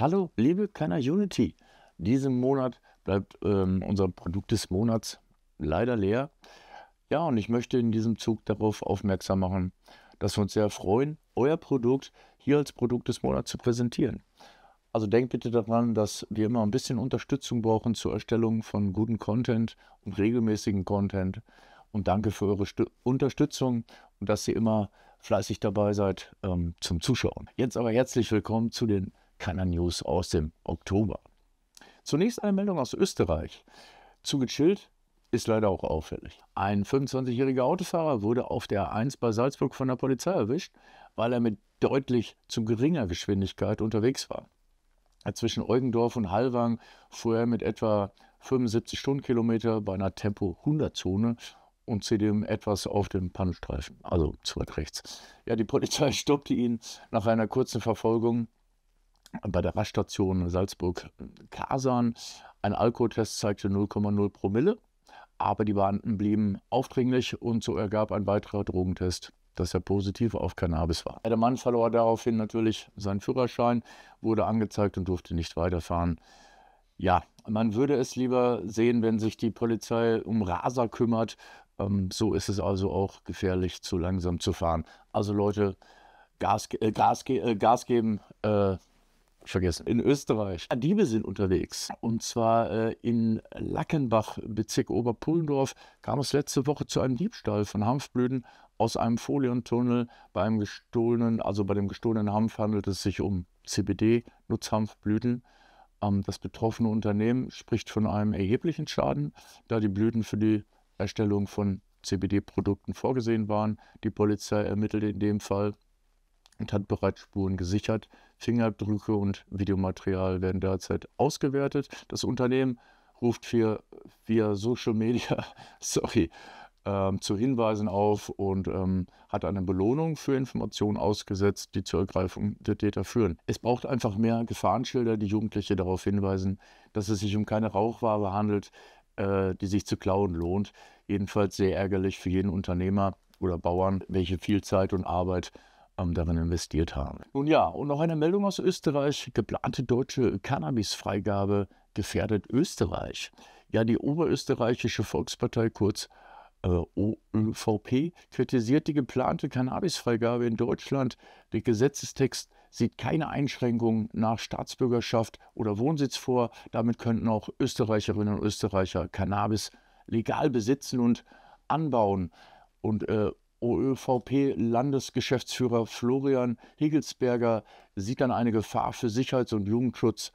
hallo, liebe Kanner Unity. Diesen Monat bleibt ähm, unser Produkt des Monats leider leer. Ja, und ich möchte in diesem Zug darauf aufmerksam machen, dass wir uns sehr freuen, euer Produkt hier als Produkt des Monats zu präsentieren. Also denkt bitte daran, dass wir immer ein bisschen Unterstützung brauchen zur Erstellung von gutem Content und regelmäßigen Content. Und danke für eure St Unterstützung und dass ihr immer fleißig dabei seid ähm, zum Zuschauen. Jetzt aber herzlich willkommen zu den Kanner News aus dem Oktober. Zunächst eine Meldung aus Österreich. Zu gechillt ist leider auch auffällig. Ein 25-jähriger Autofahrer wurde auf der A1 bei Salzburg von der Polizei erwischt, weil er mit deutlich zu geringer Geschwindigkeit unterwegs war. Zwischen Eugendorf und Hallwang fuhr er mit etwa 75 Stundenkilometer bei einer Tempo-100-Zone und zudem etwas auf dem Pannenstreifen, also zurück rechts. Ja, die Polizei stoppte ihn nach einer kurzen Verfolgung bei der Raststation Salzburg-Kasern. Äh, ein Alkotest zeigte 0,0 Promille, aber die Beamten blieben aufdringlich und so ergab ein weiterer Drogentest, dass er positiv auf Cannabis war. Der Mann verlor daraufhin natürlich seinen Führerschein, wurde angezeigt und durfte nicht weiterfahren. Ja, man würde es lieber sehen, wenn sich die Polizei um Raser kümmert. Ähm, so ist es also auch gefährlich, zu langsam zu fahren. Also Leute, Gas, äh, Gas, äh, Gas geben, äh, vergessen. In Österreich. Ah, Diebe sind unterwegs. Und zwar äh, in Lackenbach, Bezirk Oberpullendorf, kam es letzte Woche zu einem Diebstahl von Hanfblüten aus einem Folientunnel. Bei gestohlenen, also bei dem gestohlenen Hanf handelt es sich um CBD-Nutzhanfblüten. Ähm, das betroffene Unternehmen spricht von einem erheblichen Schaden, da die Blüten für die Erstellung von CBD-Produkten vorgesehen waren. Die Polizei ermittelt in dem Fall und hat bereits Spuren gesichert. Fingerabdrücke und Videomaterial werden derzeit ausgewertet. Das Unternehmen ruft via, via Social Media, sorry, ähm, zu Hinweisen auf und ähm, hat eine Belohnung für Informationen ausgesetzt, die zur Ergreifung der Täter führen. Es braucht einfach mehr Gefahrenschilder, die Jugendliche darauf hinweisen, dass es sich um keine Rauchware handelt, äh, die sich zu klauen lohnt. Jedenfalls sehr ärgerlich für jeden Unternehmer oder Bauern, welche viel Zeit und Arbeit ähm, darin investiert haben. Nun ja, und noch eine Meldung aus Österreich. Geplante deutsche Cannabis-Freigabe gefährdet Österreich. Ja, die Oberösterreichische Volkspartei, kurz äh, OÖVP, kritisiert die geplante Cannabis-Freigabe in Deutschland. Der Gesetzestext sieht keine Einschränkungen nach Staatsbürgerschaft oder Wohnsitz vor. Damit könnten auch Österreicherinnen und Österreicher Cannabis legal besitzen und anbauen. Und äh, OÖVP-Landesgeschäftsführer Florian Hegelsberger sieht dann eine Gefahr für Sicherheits- und Jugendschutz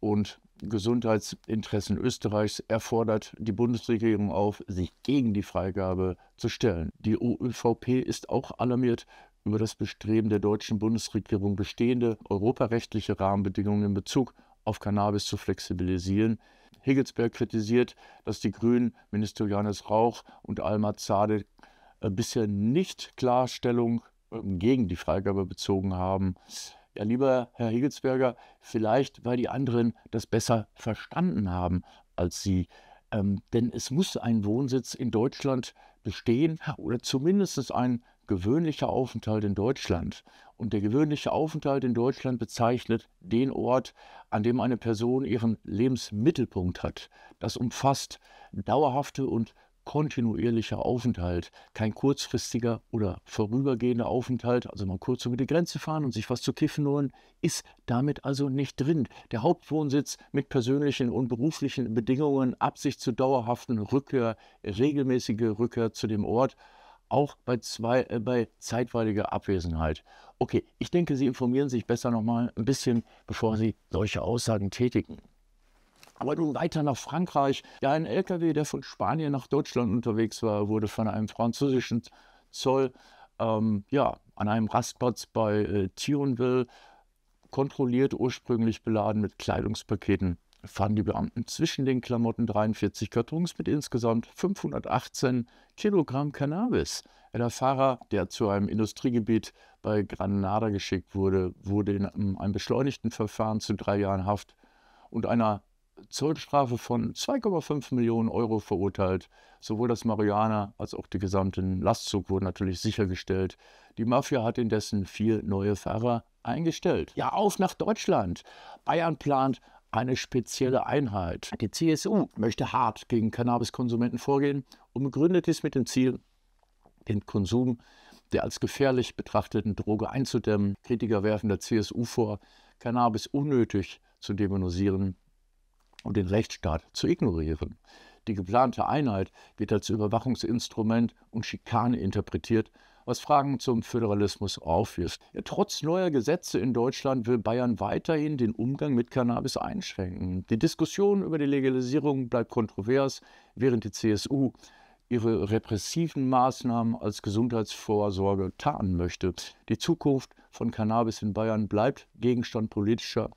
und Gesundheitsinteressen Österreichs Er fordert die Bundesregierung auf, sich gegen die Freigabe zu stellen. Die OÖVP ist auch alarmiert über das Bestreben der deutschen Bundesregierung, bestehende europarechtliche Rahmenbedingungen in Bezug auf Cannabis zu flexibilisieren. Hegelsberg kritisiert, dass die Grünen Minister Johannes Rauch und Alma Zade bisher nicht Klarstellung ähm, gegen die Freigabe bezogen haben. Ja, lieber Herr Hegelsberger, vielleicht, weil die anderen das besser verstanden haben als Sie. Ähm, denn es muss ein Wohnsitz in Deutschland bestehen oder zumindest ein gewöhnlicher Aufenthalt in Deutschland. Und der gewöhnliche Aufenthalt in Deutschland bezeichnet den Ort, an dem eine Person ihren Lebensmittelpunkt hat. Das umfasst dauerhafte und kontinuierlicher Aufenthalt, kein kurzfristiger oder vorübergehender Aufenthalt, also mal kurz über die Grenze fahren und sich was zu kiffen holen, ist damit also nicht drin. Der Hauptwohnsitz mit persönlichen und beruflichen Bedingungen, Absicht zur dauerhaften Rückkehr, regelmäßige Rückkehr zu dem Ort, auch bei, zwei, äh, bei zeitweiliger Abwesenheit. Okay, ich denke, Sie informieren sich besser nochmal ein bisschen, bevor Sie solche Aussagen tätigen. Aber nun weiter nach Frankreich. Ja, ein LKW, der von Spanien nach Deutschland unterwegs war, wurde von einem französischen Zoll ähm, ja, an einem Rastplatz bei äh, Thionville kontrolliert, ursprünglich beladen mit Kleidungspaketen. Fanden die Beamten zwischen den Klamotten 43 Kartons mit insgesamt 518 Kilogramm Cannabis. Der Fahrer, der zu einem Industriegebiet bei Granada geschickt wurde, wurde in einem beschleunigten Verfahren zu drei Jahren Haft und einer Zollstrafe von 2,5 Millionen Euro verurteilt. Sowohl das Marihuana als auch die gesamten Lastzug wurden natürlich sichergestellt. Die Mafia hat indessen vier neue Fahrer eingestellt. Ja, auf nach Deutschland. Bayern plant eine spezielle Einheit. Die CSU möchte hart gegen Cannabiskonsumenten vorgehen und begründet dies mit dem Ziel, den Konsum der als gefährlich betrachteten Droge einzudämmen. Kritiker werfen der CSU vor, Cannabis unnötig zu dämonisieren und den Rechtsstaat zu ignorieren. Die geplante Einheit wird als Überwachungsinstrument und Schikane interpretiert, was Fragen zum Föderalismus aufwirft. Ja, trotz neuer Gesetze in Deutschland will Bayern weiterhin den Umgang mit Cannabis einschränken. Die Diskussion über die Legalisierung bleibt kontrovers, während die CSU ihre repressiven Maßnahmen als Gesundheitsvorsorge tarnen möchte. Die Zukunft von Cannabis in Bayern bleibt Gegenstand politischer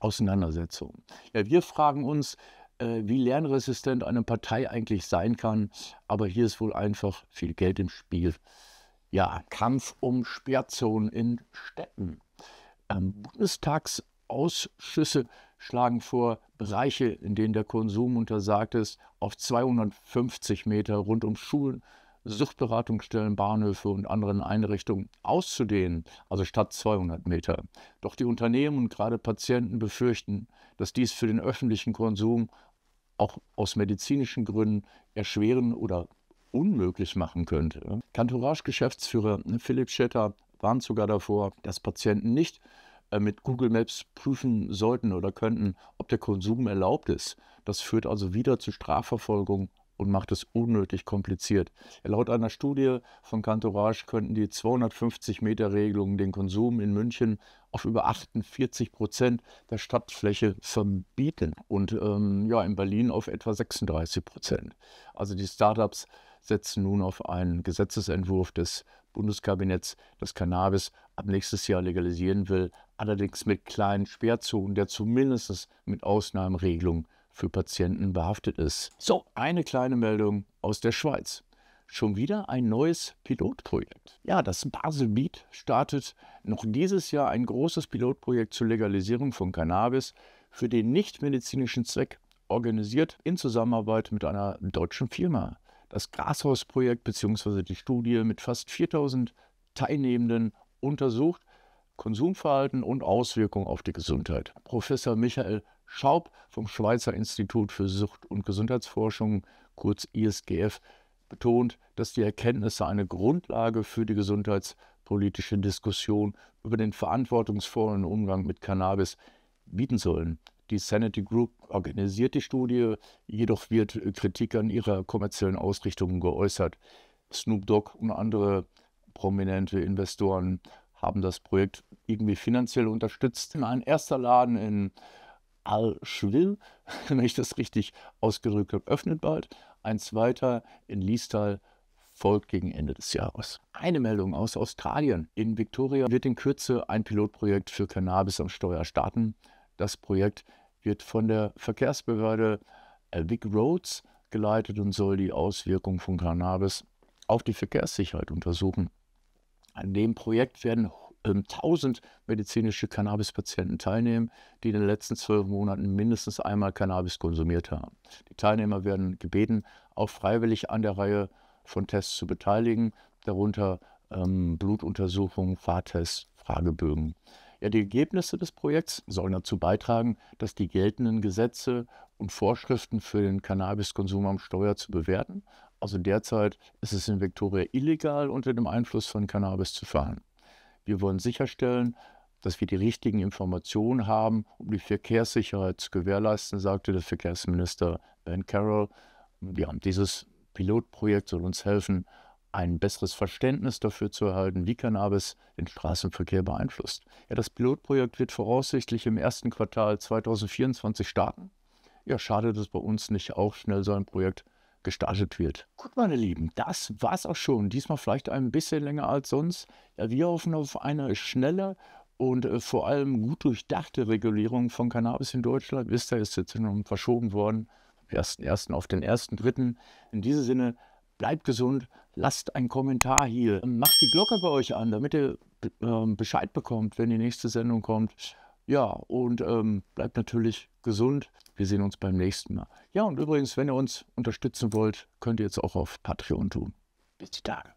Auseinandersetzung. Ja, wir fragen uns, äh, wie lernresistent eine Partei eigentlich sein kann, aber hier ist wohl einfach viel Geld im Spiel. Ja, Kampf um Sperrzonen in Städten. Ähm, Bundestagsausschüsse schlagen vor, Bereiche, in denen der Konsum untersagt ist, auf 250 Meter rund um Schulen Suchtberatungsstellen, Bahnhöfe und anderen Einrichtungen auszudehnen, also statt 200 Meter. Doch die Unternehmen und gerade Patienten befürchten, dass dies für den öffentlichen Konsum auch aus medizinischen Gründen erschweren oder unmöglich machen könnte. Kantourage-Geschäftsführer Philipp Schetter warnt sogar davor, dass Patienten nicht äh, mit Google Maps prüfen sollten oder könnten, ob der Konsum erlaubt ist. Das führt also wieder zu Strafverfolgung und macht es unnötig kompliziert. Laut einer Studie von Cantourage könnten die 250-Meter-Regelungen den Konsum in München auf über 48 Prozent der Stadtfläche verbieten und ähm, ja, in Berlin auf etwa 36 Prozent. Also die Startups setzen nun auf einen Gesetzesentwurf des Bundeskabinetts, das Cannabis ab nächstes Jahr legalisieren will, allerdings mit kleinen Sperrzonen, der zumindest mit Ausnahmeregelungen für Patienten behaftet ist. So, eine kleine Meldung aus der Schweiz. Schon wieder ein neues Pilotprojekt. Ja, das Basel Beat startet noch dieses Jahr ein großes Pilotprojekt zur Legalisierung von Cannabis für den nichtmedizinischen Zweck, organisiert in Zusammenarbeit mit einer deutschen Firma. Das Grashausprojekt bzw. die Studie mit fast 4000 Teilnehmenden untersucht, Konsumverhalten und Auswirkungen auf die Gesundheit. Professor Michael Schaub vom Schweizer Institut für Sucht- und Gesundheitsforschung, kurz ISGF, betont, dass die Erkenntnisse eine Grundlage für die gesundheitspolitische Diskussion über den verantwortungsvollen Umgang mit Cannabis bieten sollen. Die Sanity Group organisiert die Studie, jedoch wird Kritik an ihrer kommerziellen Ausrichtung geäußert. Snoop Dogg und andere prominente Investoren haben das Projekt irgendwie finanziell unterstützt. Ein erster Laden in Al-Schwil, wenn ich das richtig ausgedrückt habe, öffnet bald. Ein zweiter in Liestal folgt gegen Ende des Jahres. Eine Meldung aus Australien. In Victoria wird in Kürze ein Pilotprojekt für Cannabis am Steuer starten. Das Projekt wird von der Verkehrsbehörde Vic Roads geleitet und soll die Auswirkungen von Cannabis auf die Verkehrssicherheit untersuchen. An dem Projekt werden 1000 ähm, medizinische Cannabispatienten teilnehmen, die in den letzten zwölf Monaten mindestens einmal Cannabis konsumiert haben. Die Teilnehmer werden gebeten, auch freiwillig an der Reihe von Tests zu beteiligen, darunter ähm, Blutuntersuchungen, Fahrtests, Fragebögen. Ja, die Ergebnisse des Projekts sollen dazu beitragen, dass die geltenden Gesetze und Vorschriften für den Cannabiskonsum am Steuer zu bewerten, also derzeit ist es in Victoria illegal, unter dem Einfluss von Cannabis zu fahren. Wir wollen sicherstellen, dass wir die richtigen Informationen haben, um die Verkehrssicherheit zu gewährleisten, sagte der Verkehrsminister Ben Carroll. Ja, dieses Pilotprojekt soll uns helfen, ein besseres Verständnis dafür zu erhalten, wie Cannabis den Straßenverkehr beeinflusst. Ja, das Pilotprojekt wird voraussichtlich im ersten Quartal 2024 starten. Ja, schade, dass bei uns nicht auch schnell so ein Projekt gestartet wird. Gut, meine Lieben, das war's auch schon. Diesmal vielleicht ein bisschen länger als sonst. Ja, wir hoffen auf eine schnelle und äh, vor allem gut durchdachte Regulierung von Cannabis in Deutschland. Wisst ihr, ist jetzt schon verschoben worden, vom 1.1. auf den 1.3. In diesem Sinne, bleibt gesund, lasst einen Kommentar hier, macht die Glocke bei euch an, damit ihr äh, Bescheid bekommt, wenn die nächste Sendung kommt. Ja, und ähm, bleibt natürlich gesund. Wir sehen uns beim nächsten Mal. Ja, und übrigens, wenn ihr uns unterstützen wollt, könnt ihr jetzt auch auf Patreon tun. Bis die Tage.